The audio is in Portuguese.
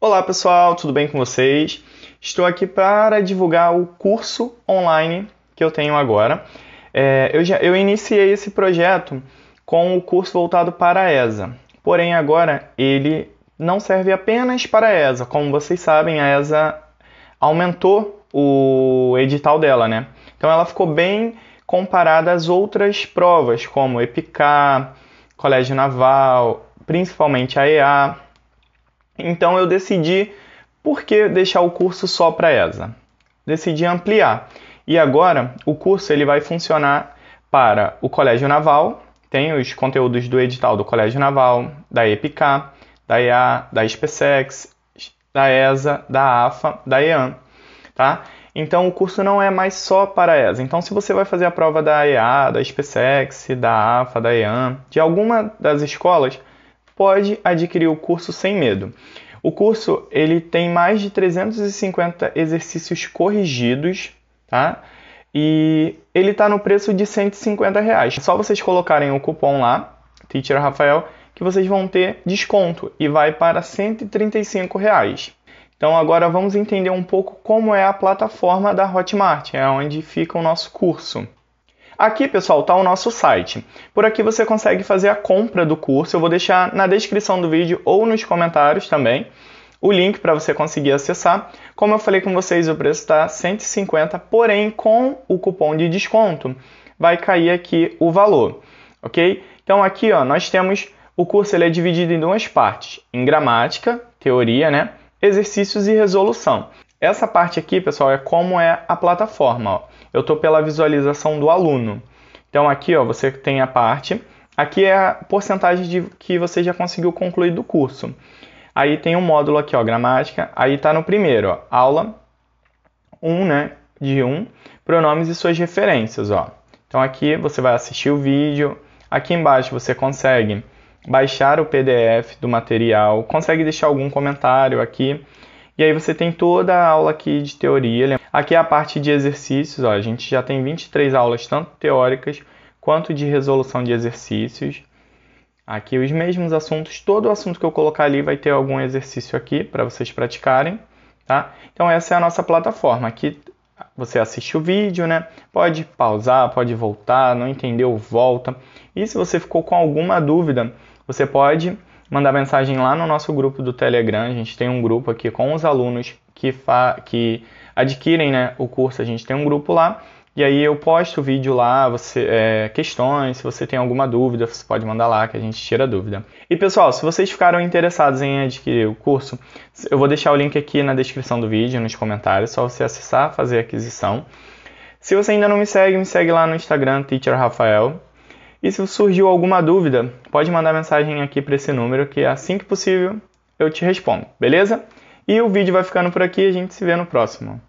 Olá pessoal, tudo bem com vocês? Estou aqui para divulgar o curso online que eu tenho agora. É, eu, já, eu iniciei esse projeto com o curso voltado para a ESA, porém agora ele não serve apenas para a ESA. Como vocês sabem, a ESA aumentou o edital dela, né? Então ela ficou bem comparada às outras provas, como EPICAR, Colégio Naval, principalmente a EA. Então eu decidi por que deixar o curso só para ESA? Decidi ampliar. E agora o curso ele vai funcionar para o Colégio Naval, tem os conteúdos do edital do Colégio Naval, da EPK, da EA, da SpaceX, da ESA, da AFA, da EAN, tá? Então o curso não é mais só para a ESA. Então se você vai fazer a prova da EA, da SpaceX, da AFA, da EAN, de alguma das escolas, pode adquirir o curso sem medo. O curso ele tem mais de 350 exercícios corrigidos, tá? E ele está no preço de 150 reais. É só vocês colocarem o cupom lá, Teacher Rafael, que vocês vão ter desconto e vai para 135 reais. Então agora vamos entender um pouco como é a plataforma da Hotmart, é onde fica o nosso curso. Aqui, pessoal, está o nosso site. Por aqui você consegue fazer a compra do curso. Eu vou deixar na descrição do vídeo ou nos comentários também o link para você conseguir acessar. Como eu falei com vocês, o preço está 150, porém com o cupom de desconto vai cair aqui o valor, ok? Então aqui, ó, nós temos o curso ele é dividido em duas partes: em gramática, teoria, né? Exercícios e resolução. Essa parte aqui, pessoal, é como é a plataforma. Ó. Eu estou pela visualização do aluno. Então aqui ó, você tem a parte. Aqui é a porcentagem de que você já conseguiu concluir do curso. Aí tem um módulo aqui, ó, gramática. Aí está no primeiro, ó, aula 1, um, né? De 1, um, pronomes e suas referências. Ó. Então aqui você vai assistir o vídeo. Aqui embaixo você consegue baixar o PDF do material, consegue deixar algum comentário aqui. E aí você tem toda a aula aqui de teoria. É- aqui é a parte de exercícios, ó, a gente já tem 23 aulas, tanto teóricas quanto de resolução de exercícios. Aqui os mesmos assuntos, todo assunto que eu colocar ali vai ter algum exercício aqui para vocês praticarem, tá? Então essa é a nossa plataforma. Aqui você assiste o vídeo, né? Pode pausar, pode voltar, não entendeu, volta. E se você ficou com alguma dúvida, você pode mandar mensagem lá no nosso grupo do Telegram. A gente tem um grupo aqui com os alunos que, que adquirem né, o curso. A gente tem um grupo lá. E aí eu posto o vídeo lá, você é, questões, se você tem alguma dúvida, você pode mandar lá que a gente tira a dúvida. E pessoal, se vocês ficaram interessados em adquirir o curso, eu vou deixar o link aqui na descrição do vídeo, nos comentários, só você acessar, fazer a aquisição. Se você ainda não me segue, me segue lá no Instagram, Teacher Rafael. E se surgiu alguma dúvida, pode mandar mensagem aqui para esse número que é assim que possível eu te respondo, beleza? E o vídeo vai ficando por aqui, a gente se vê no próximo.